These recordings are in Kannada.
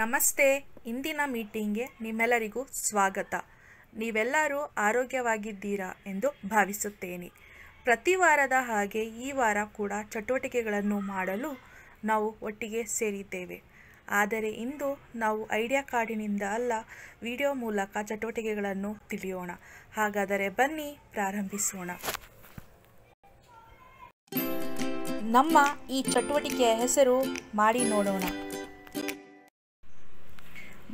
ನಮಸ್ತೆ ಇಂದಿನ ಮೀಟಿಂಗ್ಗೆ ನಿಮ್ಮೆಲ್ಲರಿಗೂ ಸ್ವಾಗತ ನೀವೆಲ್ಲರೂ ಆರೋಗ್ಯವಾಗಿದ್ದೀರಾ ಎಂದು ಭಾವಿಸುತ್ತೇನೆ ಪ್ರತಿ ವಾರದ ಹಾಗೆ ಈ ವಾರ ಕೂಡ ಚಟುವಟಿಕೆಗಳನ್ನು ಮಾಡಲು ನಾವು ಒಟ್ಟಿಗೆ ಸೇರಿದ್ದೇವೆ ಆದರೆ ಇಂದು ನಾವು ಐಡಿಯಾ ಕಾರ್ಡಿನಿಂದ ಅಲ್ಲ ವಿಡಿಯೋ ಮೂಲಕ ಚಟುವಟಿಕೆಗಳನ್ನು ತಿಳಿಯೋಣ ಹಾಗಾದರೆ ಬನ್ನಿ ಪ್ರಾರಂಭಿಸೋಣ ನಮ್ಮ ಈ ಚಟುವಟಿಕೆಯ ಹೆಸರು ಮಾಡಿ ನೋಡೋಣ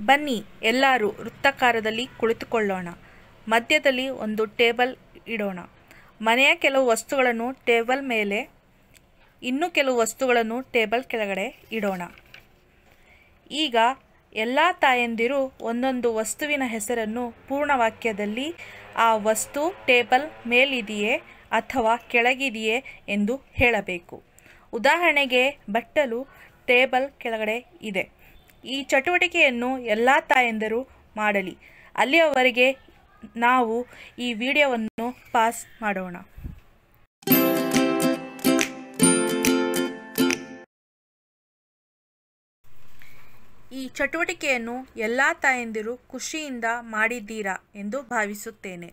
ಬನ್ನಿ ಎಲ್ಲರೂ ವೃತ್ತಾಕಾರದಲ್ಲಿ ಕುಳಿತುಕೊಳ್ಳೋಣ ಮಧ್ಯದಲ್ಲಿ ಒಂದು ಟೇಬಲ್ ಇಡೋಣ ಮನೆಯ ಕೆಲವು ವಸ್ತುಗಳನ್ನು ಟೇಬಲ್ ಮೇಲೆ ಇನ್ನೂ ಕೆಲವು ವಸ್ತುಗಳನ್ನು ಟೇಬಲ್ ಕೆಳಗಡೆ ಇಡೋಣ ಈಗ ಎಲ್ಲ ತಾಯಂದಿರು ಒಂದೊಂದು ವಸ್ತುವಿನ ಹೆಸರನ್ನು ಪೂರ್ಣವಾಕ್ಯದಲ್ಲಿ ಆ ವಸ್ತು ಟೇಬಲ್ ಮೇಲಿದೆಯೇ ಅಥವಾ ಕೆಳಗಿದೆಯೇ ಎಂದು ಹೇಳಬೇಕು ಉದಾಹರಣೆಗೆ ಬಟ್ಟಲು ಟೇಬಲ್ ಕೆಳಗಡೆ ಇದೆ ಈ ಚಟುವಟಿಕೆಯನ್ನು ಎಲ್ಲ ತಾಯಂದಿರು ಮಾಡಲಿ ಅಲ್ಲಿಯವರೆಗೆ ನಾವು ಈ ವಿಡಿಯೋವನ್ನು ಪಾಸ್ ಮಾಡೋಣ ಈ ಚಟುವಟಿಕೆಯನ್ನು ಎಲ್ಲ ತಾಯಂದಿರು ಖುಷಿಯಿಂದ ಮಾಡಿದ್ದೀರಾ ಎಂದು ಭಾವಿಸುತ್ತೇನೆ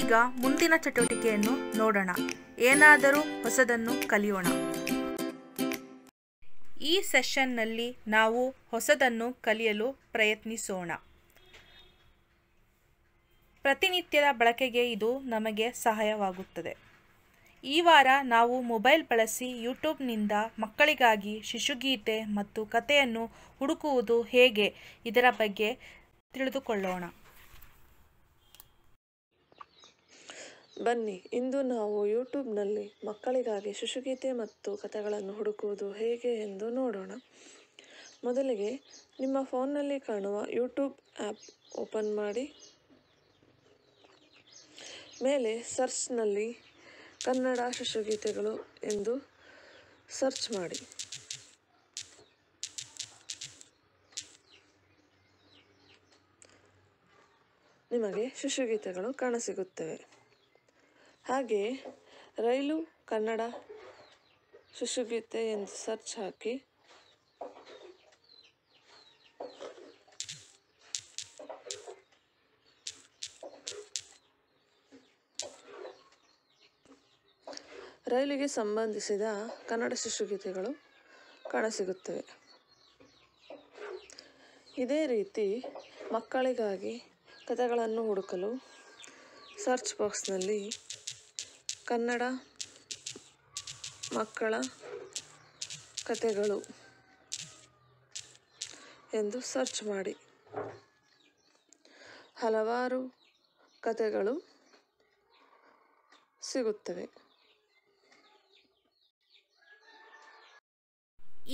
ಈಗ ಮುಂದಿನ ಚಟುವಟಿಕೆಯನ್ನು ನೋಡೋಣ ಏನಾದರೂ ಹೊಸದನ್ನು ಕಲಿಯೋಣ ಈ ಸೆಷನ್ನಲ್ಲಿ ನಾವು ಹೊಸದನ್ನು ಕಲಿಯಲು ಪ್ರಯತ್ನಿಸೋಣ ಪ್ರತಿನಿತ್ಯದ ಬಳಕೆಗೆ ಇದು ನಮಗೆ ಸಹಾಯವಾಗುತ್ತದೆ ಈ ವಾರ ನಾವು ಮೊಬೈಲ್ ಬಳಸಿ ಯೂಟ್ಯೂಬ್ನಿಂದ ಮಕ್ಕಳಿಗಾಗಿ ಶಿಶುಗೀತೆ ಮತ್ತು ಕತೆಯನ್ನು ಹುಡುಕುವುದು ಹೇಗೆ ಇದರ ಬಗ್ಗೆ ತಿಳಿದುಕೊಳ್ಳೋಣ ಬನ್ನಿ ಇಂದು ನಾವು ಯೂಟ್ಯೂಬ್ನಲ್ಲಿ ಮಕ್ಕಳಿಗಾಗಿ ಶಿಶುಗೀತೆ ಮತ್ತು ಕಥೆಗಳನ್ನು ಹುಡುಕುವುದು ಹೇಗೆ ಎಂದು ನೋಡೋಣ ಮೊದಲಿಗೆ ನಿಮ್ಮ ಫೋನ್ನಲ್ಲಿ ಕಾಣುವ ಯೂಟ್ಯೂಬ್ ಆ್ಯಪ್ ಓಪನ್ ಮಾಡಿ ಮೇಲೆ ಸರ್ಚ್ನಲ್ಲಿ ಕನ್ನಡ ಶಿಶುಗೀತೆಗಳು ಎಂದು ಸರ್ಚ್ ಮಾಡಿ ನಿಮಗೆ ಶಿಶುಗೀತೆಗಳು ಕಾಣಸಿಗುತ್ತವೆ ಹಾಗೆ ರೈಲು ಕನ್ನಡ ಶಿಶುಗೀತೆ ಎಂದು ಸರ್ಚ್ ಹಾಕಿ ರೈಲಿಗೆ ಸಂಬಂಧಿಸಿದ ಕನ್ನಡ ಶಿಶುಗೀತೆಗಳು ಕಾಣಸಿಗುತ್ತವೆ ಇದೇ ರೀತಿ ಮಕ್ಕಳಿಗಾಗಿ ಕಥೆಗಳನ್ನು ಹುಡುಕಲು ಸರ್ಚ್ ಬಾಕ್ಸ್ನಲ್ಲಿ ಕನ್ನಡ ಮಕ್ಕಳ ಕತೆಗಳು ಎಂದು ಸರ್ಚ್ ಮಾಡಿ ಹಲವಾರು ಕತೆಗಳು ಸಿಗುತ್ತವೆ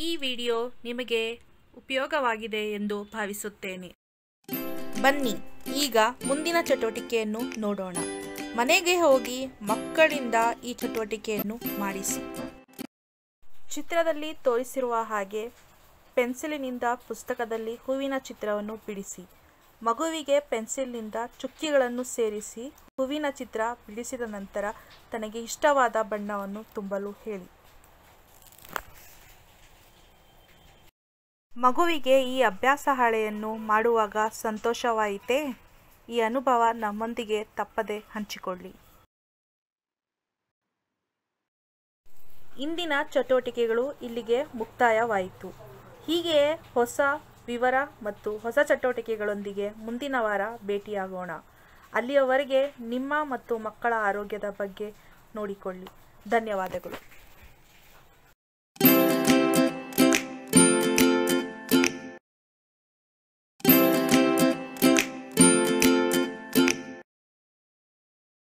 ಈ ವಿಡಿಯೋ ನಿಮಗೆ ಉಪಯೋಗವಾಗಿದೆ ಎಂದು ಭಾವಿಸುತ್ತೇನೆ ಬನ್ನಿ ಈಗ ಮುಂದಿನ ಚಟುವಟಿಕೆಯನ್ನು ನೋಡೋಣ ಮನೆಗೆ ಹೋಗಿ ಮಕ್ಕಳಿಂದ ಈ ಚಟುವಟಿಕೆಯನ್ನು ಮಾಡಿಸಿ ಚಿತ್ರದಲ್ಲಿ ತೋರಿಸಿರುವ ಹಾಗೆ ಪೆನ್ಸಿಲಿನಿಂದ ಪುಸ್ತಕದಲ್ಲಿ ಹೂವಿನ ಚಿತ್ರವನ್ನು ಬಿಡಿಸಿ ಮಗುವಿಗೆ ಪೆನ್ಸಿಲ್ನಿಂದ ಚುಕ್ಕಿಗಳನ್ನು ಸೇರಿಸಿ ಹೂವಿನ ಚಿತ್ರ ಬಿಡಿಸಿದ ನಂತರ ತನಗೆ ಇಷ್ಟವಾದ ಬಣ್ಣವನ್ನು ತುಂಬಲು ಹೇಳಿ ಮಗುವಿಗೆ ಈ ಅಭ್ಯಾಸ ಹಾಳೆಯನ್ನು ಮಾಡುವಾಗ ಸಂತೋಷವಾಯಿತೇ ಈ ಅನುಭವ ನಮ್ಮೊಂದಿಗೆ ತಪ್ಪದೆ ಹಂಚಿಕೊಳ್ಳಿ ಇಂದಿನ ಚಟುವಟಿಕೆಗಳು ಇಲ್ಲಿಗೆ ಮುಕ್ತಾಯವಾಯಿತು ಹೀಗೆಯೇ ಹೊಸ ವಿವರ ಮತ್ತು ಹೊಸ ಚಟುವಟಿಕೆಗಳೊಂದಿಗೆ ಮುಂದಿನ ವಾರ ಭೇಟಿಯಾಗೋಣ ಅಲ್ಲಿಯವರೆಗೆ ನಿಮ್ಮ ಮತ್ತು ಮಕ್ಕಳ ಆರೋಗ್ಯದ ಬಗ್ಗೆ ನೋಡಿಕೊಳ್ಳಿ ಧನ್ಯವಾದಗಳು